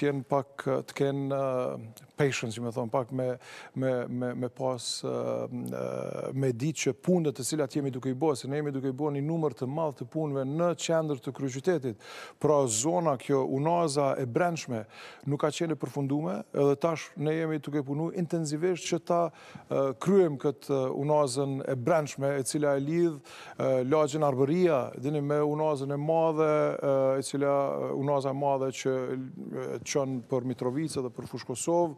tjenë pak eh, të kenë eh, patience, që me thonë pak me pas eh, me ditë që punët të cilat jemi duke i bo, se ne jemi duke i bo një numër të madhë të punëve në qendër të kryqytetit, pra zona kjo unaza e brendshme nuk ka qene përfundume, edhe tash ne jemi duke punu intenzivesht që ta kryem këtë unazën e brendshme e cila e lidh lagjen Arbëria, dini me unazën e madhe, e cila unazën e madhe që qënë për Mitrovica dhe për Fushkosov.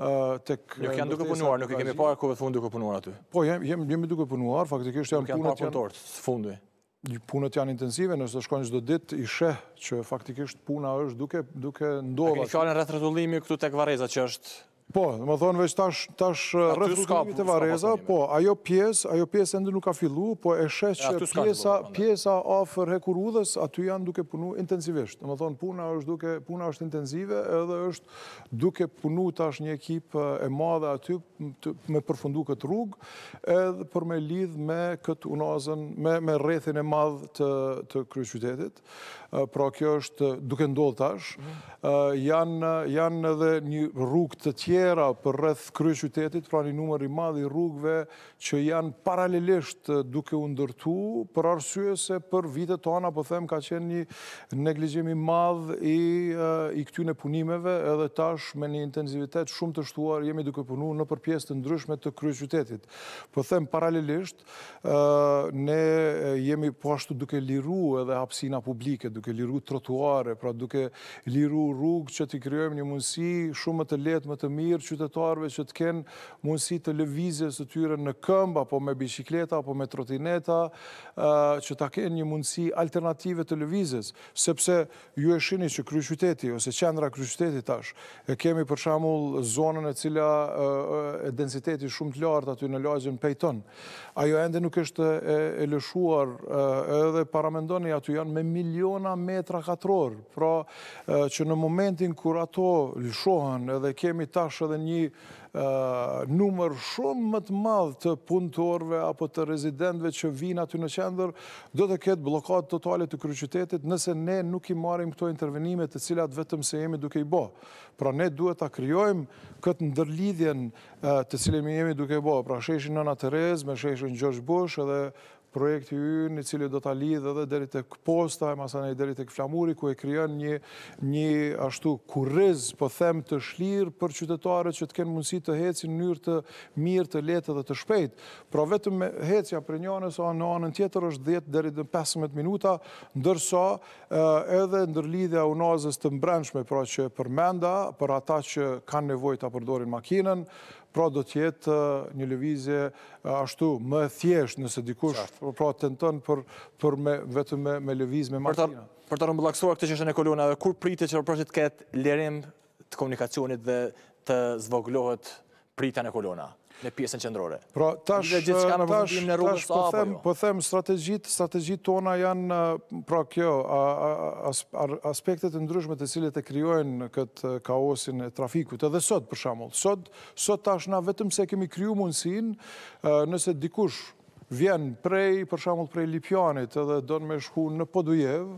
Nuk janë duke punuar, nuk i kemi parë kove të fundë duke punuar aty? Po, jemi duke punuar, faktikisht janë punët... Nuk janë parë fundi? Punët janë intensive, nësë të shkojnë qdo ditë, i sheh që faktikisht puna është duke ndohë... A këtë qalën rrët rrëtullimi këtu tek Vareza që është Po, në më thonë veç tash eh, rëfrukimit të vareza, po, ajo pjesë, ajo pjesë endë nuk ka fillu, po e shesh që pjesa, po, po. pjesa ofër hekurudhës, aty janë duke punu intensivisht. Në më thonë, puna është duke, puna është intensive, edhe është duke punu tash një ekip eh, e madhe aty me përfundu këtë rrugë, edhe për me lidh me këtë unazën, me rrethin e madhë të kryqytetit pra kjo është duke ndodhë tash, janë edhe një rrugë të tjera për rrëth krye qytetit, pra një numër i madhi rrugëve që janë paralelisht duke undërtu, për arsye se për vite tona, po them, ka qenë një neglijimi madh i këtyne punimeve, edhe tash me një intenzivitet shumë të shtuar, jemi duke punu në përpjesë të ndryshme të krye qytetit. Po them, paralelisht, ne jemi po ashtu duke liru edhe hapsina publike, duke duke liru trotuare, pra duke liru rrugë që t'i kryojmë një mundësi shumë më të letë, më të mirë qytetarve që t'ken mundësi të levizje së tyre në këmba, apo me bicikleta, apo me trotineta, që t'a kenë një mundësi alternative të levizjes, sepse ju e shini që kryë qyteti, ose qendra kryë qyteti tash, e kemi për shamull zonën e cila e densiteti shumë të lartë aty në lojëzim pejton. Ajo ende nuk është e lëshuar edhe paramendoni aty janë me miliona metra katror, pra që në momentin kër ato lëshohen edhe kemi tash edhe një numër shumë më të madhë të punëtorve apo të rezidentve që vinë aty në qendër, do të ketë blokatë totalit të kryqytetit nëse ne nuk i marim këto intervenimet të cilat vetëm se jemi duke i bo. Pra ne duhet të kryojmë këtë ndërlidhjen të cilemi jemi duke i bo. Pra sheshin në Terez, me sheshin George Bush edhe projekti ynë, i cili do të lidhë edhe deri të këposta, e masane i deri të këflamuri, ku e kryon një, një ashtu kurriz, po them të shlirë për qytetare që të kenë mundësi të heci në njërë të mirë, të letë dhe të shpejt. Pra vetëm me hecja për njënës, o në anën tjetër është 10 deri në 15 minuta, ndërsa edhe ndërlidhja unazës të mbrenshme, pra që përmenda, për ata që kanë nevoj të apërdorin makinën, pra do tjetë eh, një levizje eh, ashtu më thjesht nëse dikush pra të në tënë për vetëm me leviz me makina. Për të rëmbëllaksuar këtë që është në dhe kur pritë që të këtë lirim të komunikacionit dhe të zvoglohet pritë në kolona? në pjesën qëndrore. Pra, tash, tash, tash, po them, jo? po them, strategjit, strategjit tona janë, pra kjo, aspektet e ndryshmet e cilët e kryojnë këtë kaosin e trafikut, edhe sot, për shamull, sot, sot tash na vetëm se kemi kryu mundësin, nëse dikush, vjen prej, për shamull, prej Lipjanit edhe donë me shku në Podujev,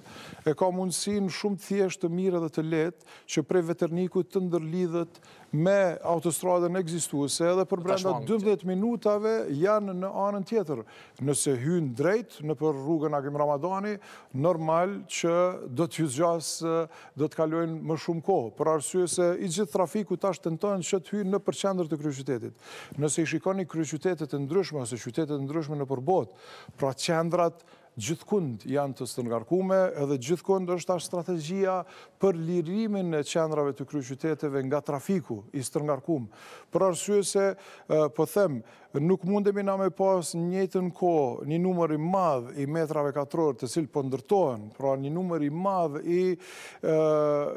e ka mundësin shumë thjesht të mirë dhe të letë që prej veternikut të ndërlidhët me autostradën egzistuese edhe për brenda 12 minutave janë në anën tjetër. Nëse hynë drejt në për rrugën Agim Ramadani, normal që do të gjithjas do të kalojnë më shumë kohë, për arsye se i gjithë trafiku tash tentojnë që të hynë në për të kryqytetit. Nëse i shikoni kryqytetet e ndryshme, ose qytetet e ndryshme në përbot, botë, pra qendrat gjithkund janë të stëngarkume edhe gjithkund është ashtë strategia për lirimin e qendrave të kryqyteteve nga trafiku i stëngarkum. Për arsye se, eh, po themë, Nuk mundemi na me pas njëtën ko një numër i madhë i metrave katrorë të cilë pëndërtojnë, po pra një numër i madhë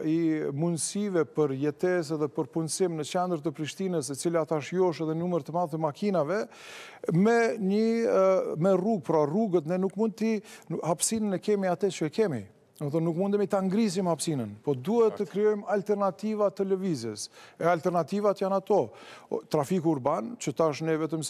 i mundësive për jetesë dhe për punësim në qendrë të Prishtinës e cilë ata shjoshë dhe numër të madhë të makinave, me një, me rrugë, pra rrugët, ne nuk mund t'i hapsinë në kemi atë që e kemi. Nuk mundemi të angrisim hapsinën, po duhet të kryojmë alternativa të levizës. E alternativat janë ato. Trafiku urban, që ta është ne vetëm